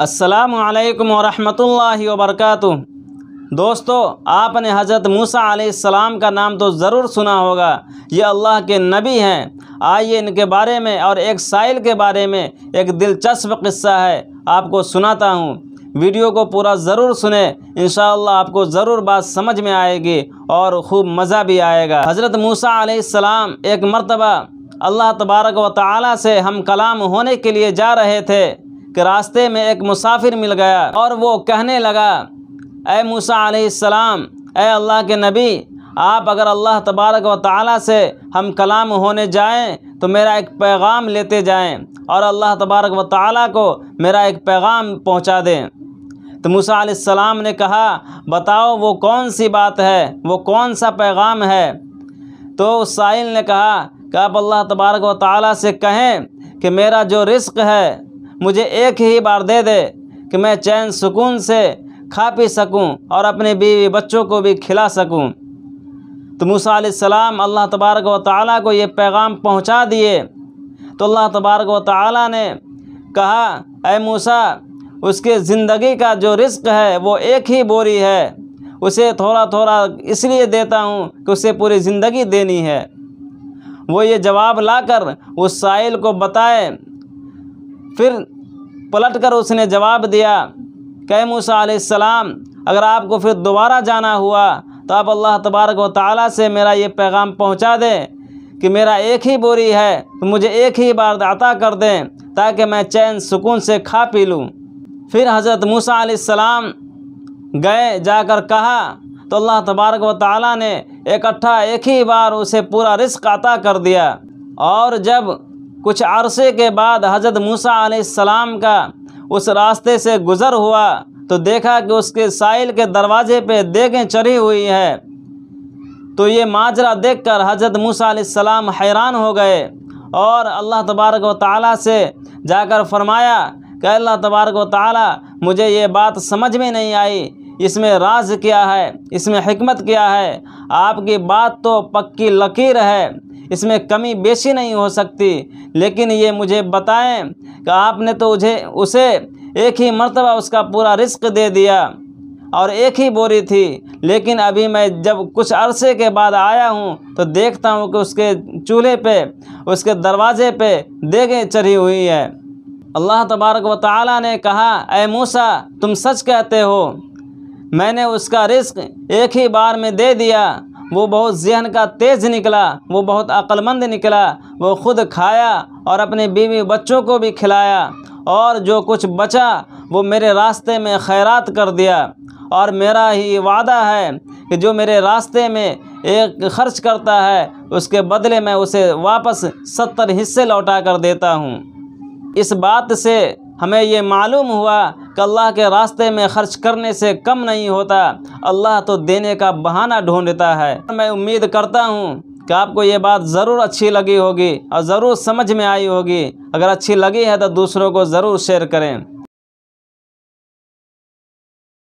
असलकम वरहमल वबरक दोस्तों आपने हज़रत मूसा आसमाम का नाम तो ज़रूर सुना होगा ये अल्लाह के नबी हैं आइए इनके बारे में और एक साइल के बारे में एक दिलचस्प किस्सा है आपको सुनाता हूँ वीडियो को पूरा ज़रूर सुने इन आपको ज़रूर बात समझ में आएगी और खूब मज़ा भी आएगा हज़रत मूसा आसमाम एक मरतबा अल्लाह तबारक व ताली से हम कलाम होने के लिए जा रहे थे कि रास्ते में एक मुसाफिर मिल गया और वो कहने लगा ए मूसा सलाम ए अल्लाह के नबी आप अगर अल्लाह तबारक व ताला से हम कलाम होने जाएं तो मेरा एक पैगाम लेते जाएं और अल्लाह तबारक व ताला को मेरा एक पैगाम पहुंचा दें तो मूसा सलाम ने कहा बताओ वो कौन सी बात है वो कौन सा पैगाम है तो उस साहिल ने कहा कि आप अल्लाह तबारक व ताली से कहें कि मेरा जो रिस्क है मुझे एक ही बार दे दे कि मैं चैन सुकून से खा पी सकूं और अपने बीवी बच्चों को भी खिला सकूं तो मूसा सलाम अल्लाह तबारक व ताली को ये पैगाम पहुंचा दिए तो अल्लाह तबारक व ताली ने कहा ए मूसा उसके ज़िंदगी का जो रिस्क है वो एक ही बोरी है उसे थोड़ा थोड़ा इसलिए देता हूँ कि उसे पूरी ज़िंदगी देनी है वो ये जवाब लाकर उस साइल को बताए फिर पलट कर उसने जवाब दिया कै मूसा आसमाम अगर आपको फिर दोबारा जाना हुआ तो आप अल्लाह तबारक व ताली से मेरा ये पैगाम पहुँचा दें कि मेरा एक ही बोरी है तो मुझे एक ही बार अता कर दें ताकि मैं चैन सुकून से खा पी लूँ फिर हज़रत मूसा आसमाम गए जाकर कहा तो अल्लाह तबारक व ताली ने इकट्ठा एक ही बार उसे पूरा रिस्क अता कर दिया और जब कुछ अरसे के बाद हज़रत मूसा आलाम का उस रास्ते से गुज़र हुआ तो देखा कि उसके साइल के दरवाजे पे देगें चढ़ी हुई है तो ये माजरा देखकर हज़रत मूसा आसमाम हैरान हो गए और अल्लाह तबारक व ताली से जाकर फरमाया कि अल्लाह तबारक व ताली मुझे ये बात समझ में नहीं आई इसमें राज क्या है इसमें हमत क्या है आपकी बात तो पक्की लकीर है इसमें कमी बेशी नहीं हो सकती लेकिन ये मुझे बताएं कि आपने तो उझे उसे एक ही मर्तबा उसका पूरा रिस्क दे दिया और एक ही बोरी थी लेकिन अभी मैं जब कुछ अरसे के बाद आया हूँ तो देखता हूँ कि उसके चूल्हे पे उसके दरवाजे पे देगें चढ़ी हुई है अल्लाह तबारक व ताली ने कहा ए मूसा तुम सच कहते हो मैंने उसका रिस्क एक ही बार में दे दिया वो बहुत जहन का तेज़ निकला वो बहुत अक्लमंद निकला वो खुद खाया और अपने बीवी बच्चों को भी खिलाया और जो कुछ बचा वो मेरे रास्ते में खैरात कर दिया और मेरा ही वादा है कि जो मेरे रास्ते में एक खर्च करता है उसके बदले मैं उसे वापस सत्तर हिस्से लौटा कर देता हूँ इस बात से हमें ये मालूम हुआ कि अल्लाह के रास्ते में ख़र्च करने से कम नहीं होता अल्लाह तो देने का बहाना ढूंढता है मैं उम्मीद करता हूँ कि आपको ये बात ज़रूर अच्छी लगी होगी और ज़रूर समझ में आई होगी अगर अच्छी लगी है तो दूसरों को ज़रूर शेयर करें